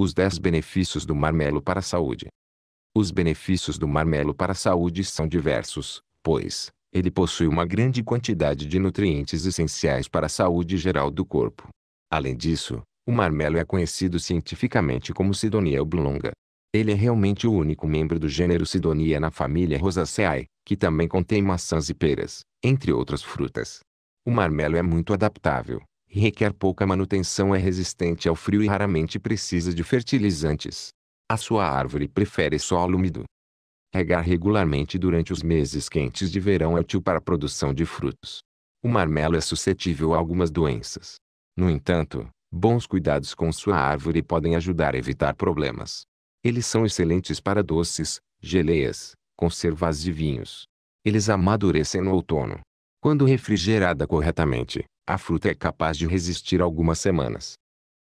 Os 10 benefícios do marmelo para a saúde. Os benefícios do marmelo para a saúde são diversos, pois ele possui uma grande quantidade de nutrientes essenciais para a saúde geral do corpo. Além disso, o marmelo é conhecido cientificamente como Sidonia oblonga. Ele é realmente o único membro do gênero Sidonia na família Rosaceae, que também contém maçãs e peras, entre outras frutas. O marmelo é muito adaptável, requer pouca manutenção, é resistente ao frio e raramente precisa de fertilizantes. A sua árvore prefere solo úmido. Regar regularmente durante os meses quentes de verão é útil para a produção de frutos. O marmelo é suscetível a algumas doenças. No entanto, bons cuidados com sua árvore podem ajudar a evitar problemas. Eles são excelentes para doces, geleias, conservas e vinhos. Eles amadurecem no outono. Quando refrigerada corretamente, a fruta é capaz de resistir algumas semanas.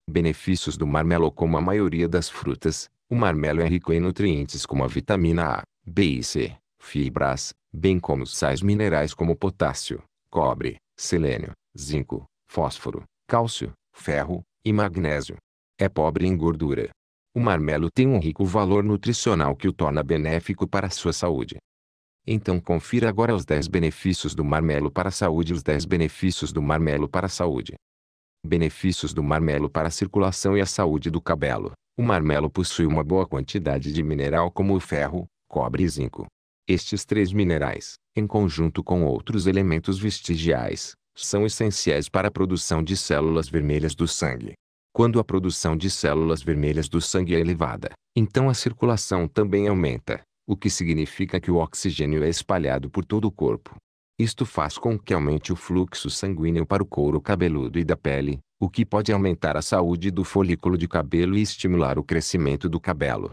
Benefícios do marmelo Como a maioria das frutas, o marmelo é rico em nutrientes como a vitamina A, B e C, fibras, bem como sais minerais como potássio, cobre, selênio, zinco, fósforo, cálcio, ferro e magnésio. É pobre em gordura. O marmelo tem um rico valor nutricional que o torna benéfico para a sua saúde. Então confira agora os 10 benefícios do marmelo para a saúde os 10 benefícios do marmelo para a saúde. Benefícios do marmelo para a circulação e a saúde do cabelo. O marmelo possui uma boa quantidade de mineral como o ferro, cobre e zinco. Estes três minerais, em conjunto com outros elementos vestigiais, são essenciais para a produção de células vermelhas do sangue. Quando a produção de células vermelhas do sangue é elevada, então a circulação também aumenta, o que significa que o oxigênio é espalhado por todo o corpo. Isto faz com que aumente o fluxo sanguíneo para o couro cabeludo e da pele, o que pode aumentar a saúde do folículo de cabelo e estimular o crescimento do cabelo.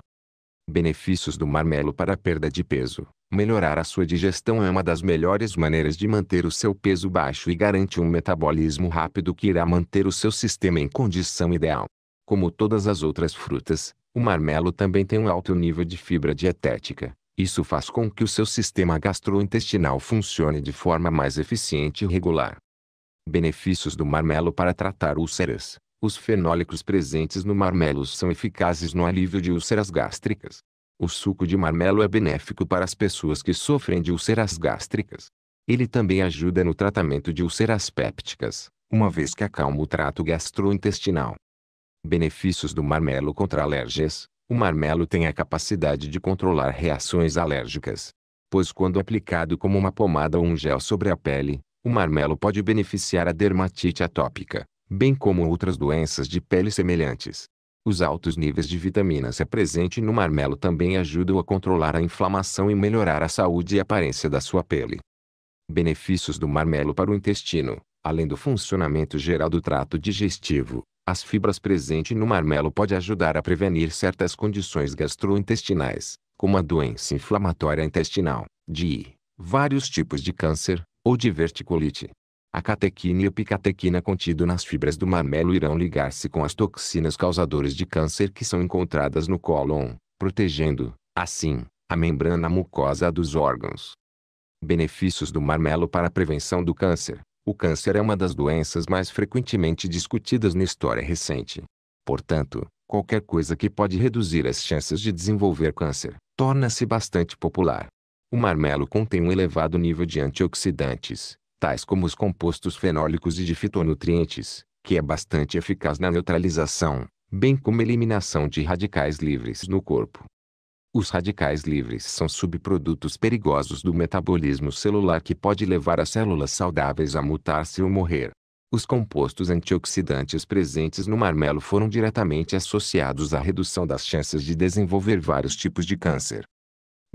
Benefícios do marmelo para a perda de peso. Melhorar a sua digestão é uma das melhores maneiras de manter o seu peso baixo e garante um metabolismo rápido que irá manter o seu sistema em condição ideal. Como todas as outras frutas, o marmelo também tem um alto nível de fibra dietética. Isso faz com que o seu sistema gastrointestinal funcione de forma mais eficiente e regular. Benefícios do marmelo para tratar úlceras. Os fenólicos presentes no marmelo são eficazes no alívio de úlceras gástricas. O suco de marmelo é benéfico para as pessoas que sofrem de úlceras gástricas. Ele também ajuda no tratamento de úlceras pépticas, uma vez que acalma o trato gastrointestinal. Benefícios do marmelo contra alergias. O marmelo tem a capacidade de controlar reações alérgicas. Pois quando aplicado como uma pomada ou um gel sobre a pele, o marmelo pode beneficiar a dermatite atópica, bem como outras doenças de pele semelhantes. Os altos níveis de vitamina C presente no marmelo também ajudam a controlar a inflamação e melhorar a saúde e aparência da sua pele. Benefícios do marmelo para o intestino, além do funcionamento geral do trato digestivo, as fibras presentes no marmelo pode ajudar a prevenir certas condições gastrointestinais, como a doença inflamatória intestinal, de vários tipos de câncer, ou diverticulite. A catequina e picatequina contido nas fibras do marmelo irão ligar-se com as toxinas causadoras de câncer que são encontradas no cólon, protegendo, assim, a membrana mucosa dos órgãos. Benefícios do marmelo para a prevenção do câncer. O câncer é uma das doenças mais frequentemente discutidas na história recente. Portanto, qualquer coisa que pode reduzir as chances de desenvolver câncer torna-se bastante popular. O marmelo contém um elevado nível de antioxidantes, tais como os compostos fenólicos e de fitonutrientes, que é bastante eficaz na neutralização, bem como eliminação de radicais livres no corpo. Os radicais livres são subprodutos perigosos do metabolismo celular que pode levar as células saudáveis a mutar-se ou morrer. Os compostos antioxidantes presentes no marmelo foram diretamente associados à redução das chances de desenvolver vários tipos de câncer.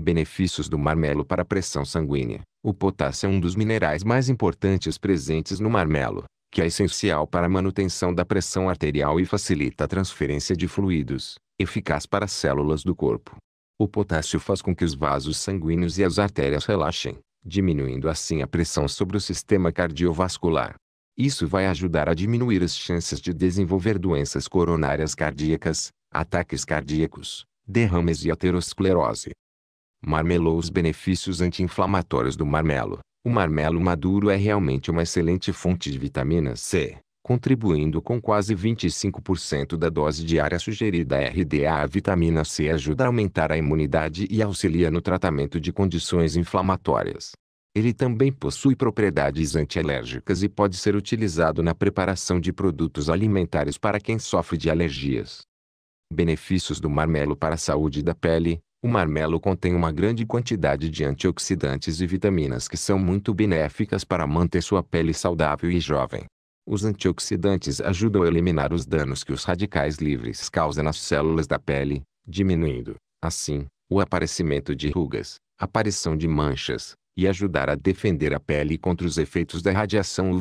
Benefícios do marmelo para a pressão sanguínea. O potássio é um dos minerais mais importantes presentes no marmelo, que é essencial para a manutenção da pressão arterial e facilita a transferência de fluidos, eficaz para as células do corpo. O potássio faz com que os vasos sanguíneos e as artérias relaxem, diminuindo assim a pressão sobre o sistema cardiovascular. Isso vai ajudar a diminuir as chances de desenvolver doenças coronárias cardíacas, ataques cardíacos, derrames e aterosclerose. Marmelou os benefícios anti-inflamatórios do marmelo. O marmelo maduro é realmente uma excelente fonte de vitamina C contribuindo com quase 25% da dose diária sugerida RDA. A vitamina C ajuda a aumentar a imunidade e auxilia no tratamento de condições inflamatórias. Ele também possui propriedades antialérgicas e pode ser utilizado na preparação de produtos alimentares para quem sofre de alergias. Benefícios do marmelo para a saúde da pele. O marmelo contém uma grande quantidade de antioxidantes e vitaminas que são muito benéficas para manter sua pele saudável e jovem. Os antioxidantes ajudam a eliminar os danos que os radicais livres causam nas células da pele, diminuindo, assim, o aparecimento de rugas, aparição de manchas, e ajudar a defender a pele contra os efeitos da radiação